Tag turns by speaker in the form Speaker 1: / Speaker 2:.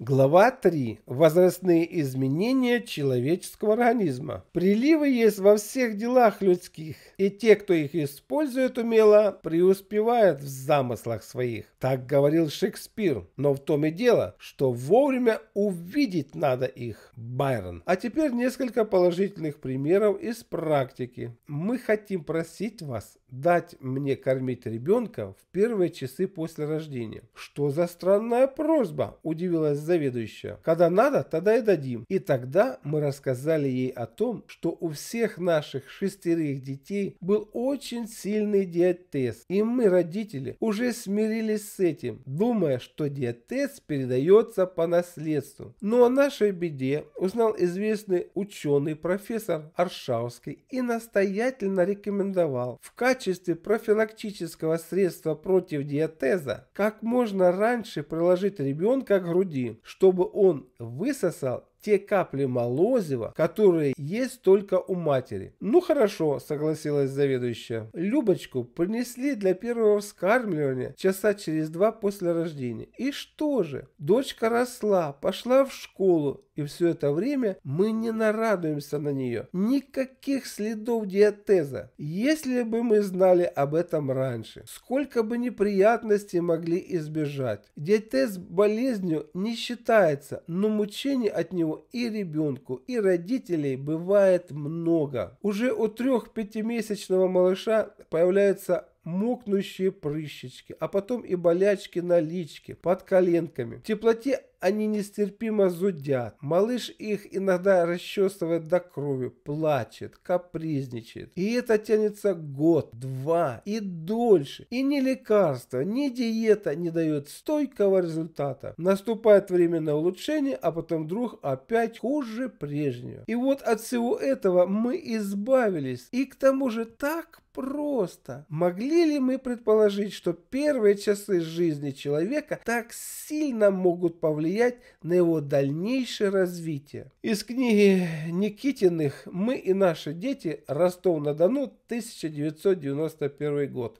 Speaker 1: Глава 3. Возрастные изменения человеческого организма. Приливы есть во всех делах людских, и те, кто их использует умело, преуспевают в замыслах своих. Так говорил Шекспир, но в том и дело, что вовремя увидеть надо их. Байрон. А теперь несколько положительных примеров из практики. Мы хотим просить вас дать мне кормить ребенка в первые часы после рождения. Что за странная просьба, удивилась заведующая. Когда надо, тогда и дадим. И тогда мы рассказали ей о том, что у всех наших шестерых детей был очень сильный диатез. И мы, родители, уже смирились с этим, думая, что диатез передается по наследству. Но ну, о нашей беде узнал известный ученый профессор Аршавский и настоятельно рекомендовал в качестве качестве профилактического средства против диатеза как можно раньше приложить ребенка к груди, чтобы он высосал те капли молозива, которые есть только у матери. Ну хорошо, согласилась заведующая. Любочку принесли для первого вскармливания часа через два после рождения. И что же? Дочка росла, пошла в школу, и все это время мы не нарадуемся на нее. Никаких следов диатеза. Если бы мы знали об этом раньше, сколько бы неприятностей могли избежать. Диатез болезнью не считается, но мучений от него и ребенку, и родителей бывает много. Уже у 3-5-месячного малыша появляются мокнущие прыщички, а потом и болячки на личке, под коленками. В теплоте они нестерпимо зудят. Малыш их иногда расчесывает до крови, плачет, капризничает. И это тянется год, два и дольше. И ни лекарство, ни диета не дает стойкого результата. Наступает время на улучшение, а потом вдруг опять хуже прежнего. И вот от всего этого мы избавились. И к тому же так просто. Могли ли мы предположить, что первые часы жизни человека так сильно могут повлиять повлиять на его дальнейшее развитие. Из книги Никитиных «Мы и наши дети. Ростов-на-Дону. 1991 год».